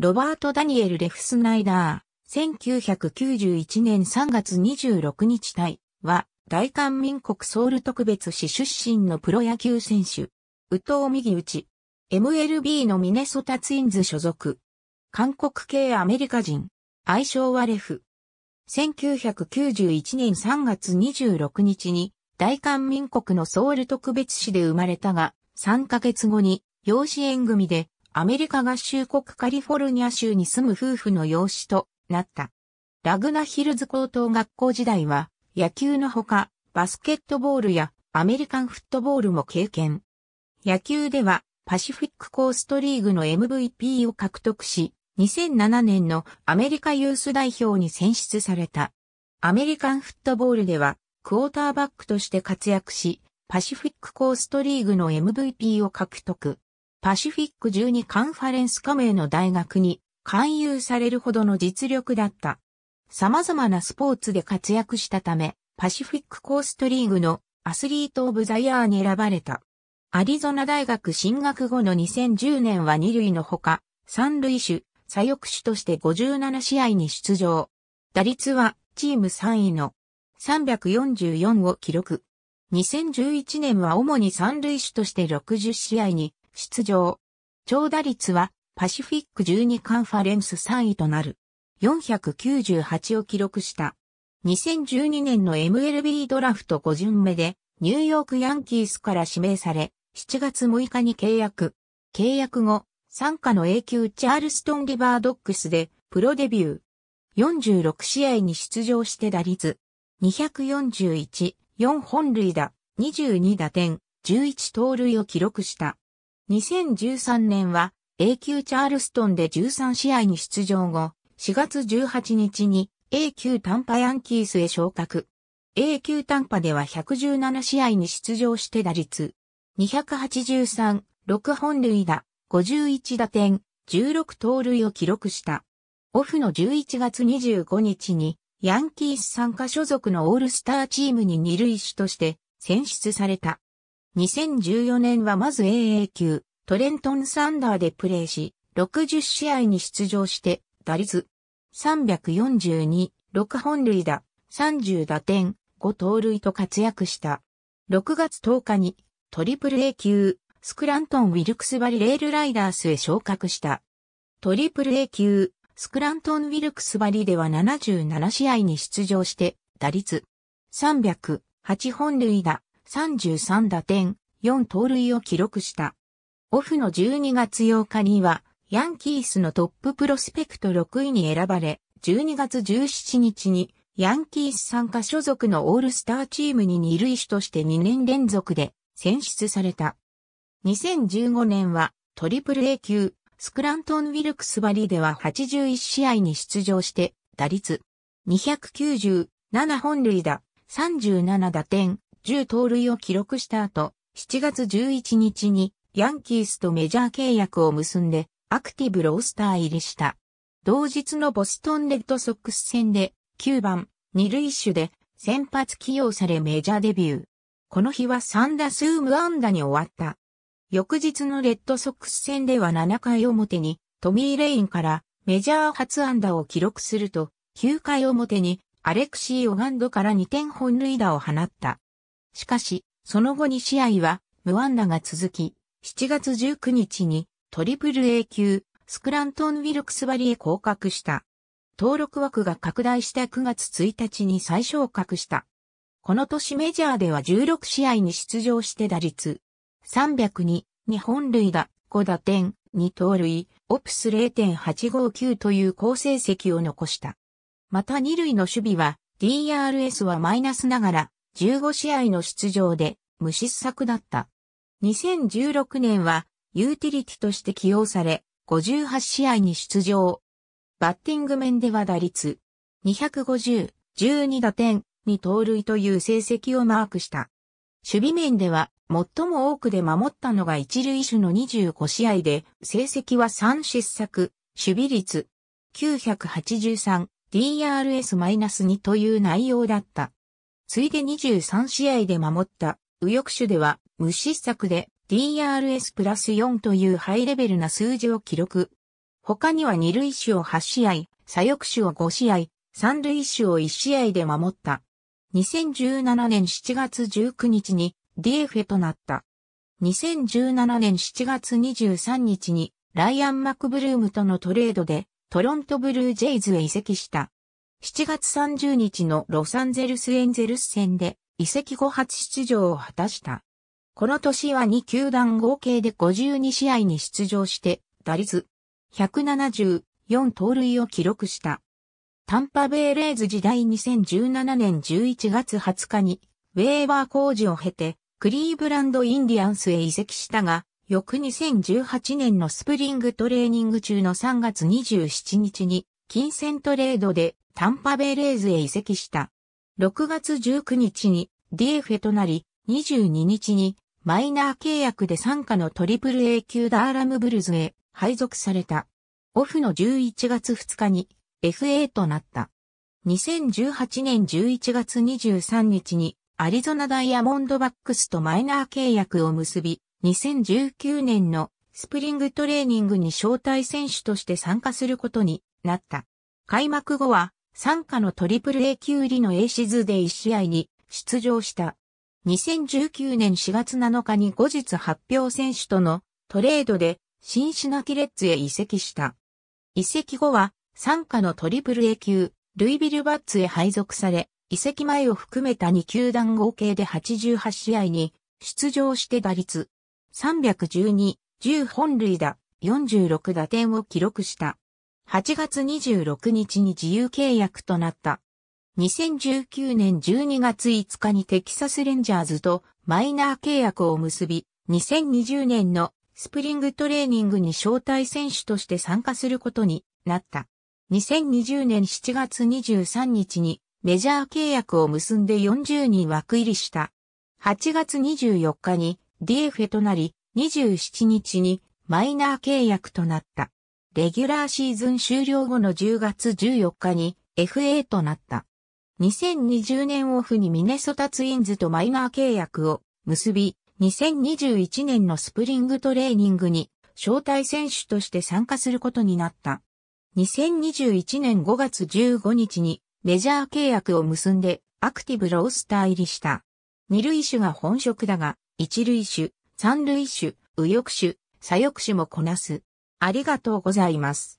ロバート・ダニエル・レフスナイダー、1991年3月26日対、は、大韓民国ソウル特別市出身のプロ野球選手。宇藤右内。MLB のミネソタツインズ所属。韓国系アメリカ人。愛称はレフ。1991年3月26日に、大韓民国のソウル特別市で生まれたが、3ヶ月後に、養子縁組でアメリカ合衆国カリフォルニア州に住む夫婦の養子となった。ラグナヒルズ高等学校時代は、野球のほか、バスケットボールやアメリカンフットボールも経験。野球では、パシフィックコーストリーグの MVP を獲得し、2007年のアメリカユース代表に選出された。アメリカンフットボールでは、クォーターバックとして活躍し、パシフィックコーストリーグの MVP を獲得。パシフィック12カンファレンス加盟の大学に勧誘されるほどの実力だった。様々なスポーツで活躍したため、パシフィックコーストリーグのアスリート・オブ・ザ・イヤーに選ばれた。アリゾナ大学進学後の2010年は2塁のほか、3塁手、左翼手として57試合に出場。打率はチーム3位の344を記録。2011年は主に三塁手として60試合に出場。長打率はパシフィック12カンファレンス3位となる。498を記録した。2012年の MLB ドラフト5巡目でニューヨークヤンキースから指名され、7月6日に契約。契約後、参加の永久チャールストンリバードックスでプロデビュー。46試合に出場して打率。241、4本塁打、22打点、11盗塁を記録した。2013年は A 級チャールストンで13試合に出場後、4月18日に A 級短波ヤンキースへ昇格。A 級短波では117試合に出場して打率283、6本塁打、51打点、16盗塁を記録した。オフの11月25日に、ヤンキース参加所属のオールスターチームに二塁手として選出された。2014年はまず AA 級、トレントンサンダーでプレーし、60試合に出場して、打率342、6本塁打、30打点、5盗塁と活躍した。6月10日にトリプル A 級スクラントン・ウィルクスバリレールライダースへ昇格した。トリプル A 級スクラントン・ウィルクスバリでは77試合に出場して、打率308本塁打、33打点、4盗塁を記録した。オフの12月8日には、ヤンキースのトッププロスペクト6位に選ばれ、12月17日に、ヤンキース参加所属のオールスターチームに二塁手として2年連続で選出された。2015年はトリプル A 級スクラントン・ウィルクスバリでは81試合に出場して打率297本塁打37打点10盗塁を記録した後7月11日にヤンキースとメジャー契約を結んで、アクティブロースター入りした。同日のボストンレッドソックス戦で、9番、2塁手で、先発起用されメジャーデビュー。この日は3打数無安打に終わった。翌日のレッドソックス戦では7回表に、トミー・レインからメジャー初安打を記録すると、9回表にアレクシー・オガンドから2点本塁打を放った。しかし、その後2試合は無安打が続き、7月19日にトリプル A 級スクラントン・ウィルクスバリへ降格した。登録枠が拡大した9月1日に最昇格した。この年メジャーでは16試合に出場して打率302、日本塁打、5打点、2盗塁、オプス0.859という好成績を残した。また2塁の守備は DRS はマイナスながら15試合の出場で無失策だった。2016年はユーティリティとして起用され、58試合に出場。バッティング面では打率250、12打点、に盗塁という成績をマークした。守備面では最も多くで守ったのが一塁手の25試合で、成績は3失策、守備率983、DRS-2 という内容だった。ついで23試合で守った右翼手では無失策で DRS プラス4というハイレベルな数字を記録。他には二塁手を8試合、左翼手を5試合、三塁手を1試合で守った。2017年7月19日に DFA となった。2017年7月23日にライアン・マクブルームとのトレードでトロントブルージェイズへ移籍した。7月30日のロサンゼルスエンゼルス戦で移籍後初出場を果たした。この年は2球団合計で52試合に出場して、打率174盗塁を記録した。タンパベイレーズ時代2017年11月20日に、ウェーバー工事を経て、クリーブランドインディアンスへ移籍したが、翌2018年のスプリングトレーニング中の3月27日に、金銭トレードでタンパベイレーズへ移籍した。6月19日に DF となり、22日にマイナー契約で参加のトリプル A 級ダーラムブルズへ配属された。オフの11月2日に FA となった。2018年11月23日にアリゾナダイヤモンドバックスとマイナー契約を結び、2019年のスプリングトレーニングに招待選手として参加することになった。開幕後は参加のトリプル A 級入りの A シズで1試合に出場した。2019年4月7日に後日発表選手とのトレードで新シナキレッツへ移籍した。移籍後は参加のトリプル A 級、ルイビルバッツへ配属され、移籍前を含めた2球団合計で88試合に出場して打率312、10本塁打、46打点を記録した。8月26日に自由契約となった。2019年12月5日にテキサスレンジャーズとマイナー契約を結び、2020年のスプリングトレーニングに招待選手として参加することになった。2020年7月23日にメジャー契約を結んで40人枠入りした。8月24日に DFA となり、27日にマイナー契約となった。レギュラーシーズン終了後の10月14日に FA となった。2020年オフにミネソタツインズとマイナー契約を結び、2021年のスプリングトレーニングに招待選手として参加することになった。2021年5月15日にメジャー契約を結んでアクティブロースター入りした。二塁手が本職だが、一塁手、三塁手、右翼手、左翼手もこなす。ありがとうございます。